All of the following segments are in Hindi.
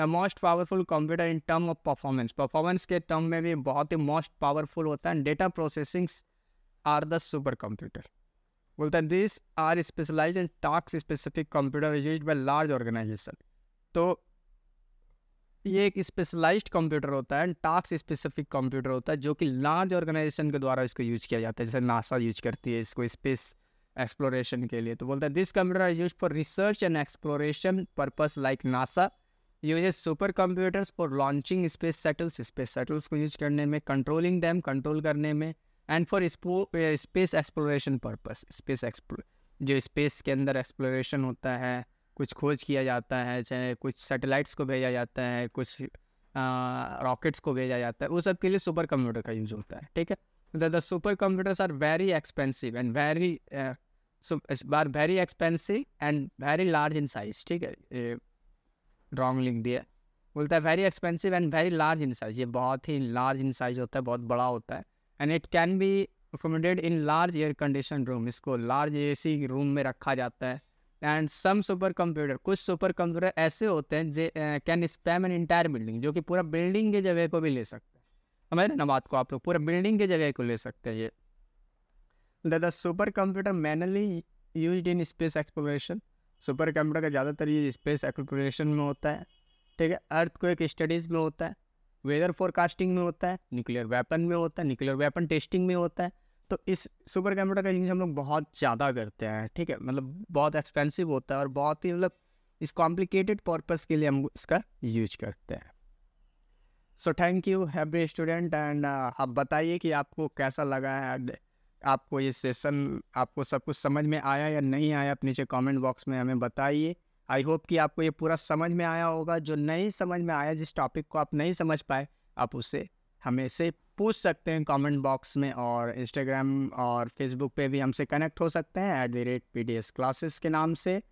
the most powerful computer in term of performance performance के टर्म में भी बहुत ही मोस्ट पावरफुल होता है data processing are the super computer बोलते हैं this are specialise in task specific computer use by large organization तो ये एक स्पेशलाइज कंप्यूटर होता है टास्क स्पेसिफिक कंप्यूटर होता है जो कि लार्ज ऑर्गेनाइजेशन के द्वारा इसको यूज किया जाता है जैसे नासा यूज करती है इसको स्पेस एक्सप्लोरेशन के लिए तो बोलता है this computer is use for research and exploration purpose like NASA uses super computers for launching space satellites space satellites को यूज करने में कंट्रोलिंग डैम कंट्रोल करने में and for space exploration purpose space जो स्पेस के अंदर एक्सप्लोरेशन होता है कुछ खोज किया जाता है चाहे कुछ सैटेलाइट्स को भेजा जाता है कुछ रॉकेट्स को भेजा जाता है वो सब के लिए सुपर कंप्यूटर का यूज़ होता है ठीक है the super computers are very expensive and very bar very expensive and very large in size ठीक है रॉन्ग लिख दिया बोलता है very expensive and very large in size ये बहुत ही लार्ज इन साइज होता है बहुत बड़ा होता है and it can be accommodated in large air condition room इसको लार्ज ए सी रूम में रखा जाता है एंड सम सुपर कंप्यूटर कुछ सुपर कंप्यूटर ऐसे होते हैं they can span an entire building जो कि पूरा बिल्डिंग के जगह को भी ले सकते हैं समझ रहे ना बात को आप लोग पूरा बिल्डिंग के जगह को ले सकते हैं ये the super computer mainly use in space exploration super computer का ज़्यादातर ये स्पेस एक्सप्लोरेशन में होता है ठीक है अर्थ को एक स्टडीज़ में होता है वेदर फोरकास्टिंग में होता है न्यूक्लियर वेपन में होता है न्यूक्लियर वेपन टेस्टिंग में होता है तो इस सुपर कंप्यूटर का यूज़ हम लोग बहुत ज़्यादा करते हैं ठीक है मतलब बहुत एक्सपेंसिव होता है और बहुत ही मतलब इस कॉम्प्लिकेटेड पर्पज़ के लिए हम इसका यूज करते हैं so thank you every student and आप बताइए कि आपको कैसा लगा है आपको ये सेशन आपको सब कुछ समझ में आया या नहीं आया आप नीचे कमेंट बॉक्स में हमें बताइए आई होप कि आपको ये पूरा समझ में आया होगा जो नहीं समझ में आया जिस टॉपिक को आप नहीं समझ पाए आप उसे हमें से पूछ सकते हैं कमेंट बॉक्स में और इंस्टाग्राम और फेसबुक पे भी हमसे कनेक्ट हो सकते हैं at the rate P D S classes के नाम से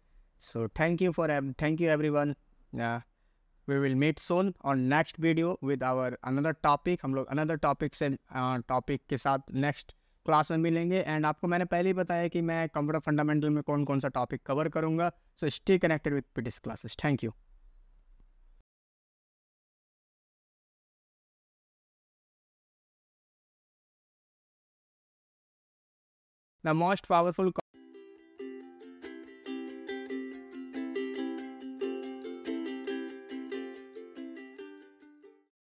so thank you for thank you everyone we will meet soon on next video with our another topic हम लोग another topic से uh, topic के साथ next क्लास में मिलेंगे एंड आपको मैंने पहले ही बताया कि मैं कंप्यूटर फंडामेंटल में कौन कौन सा टॉपिक कवर करूंगा so stay connected with PDS classes thank you the most powerful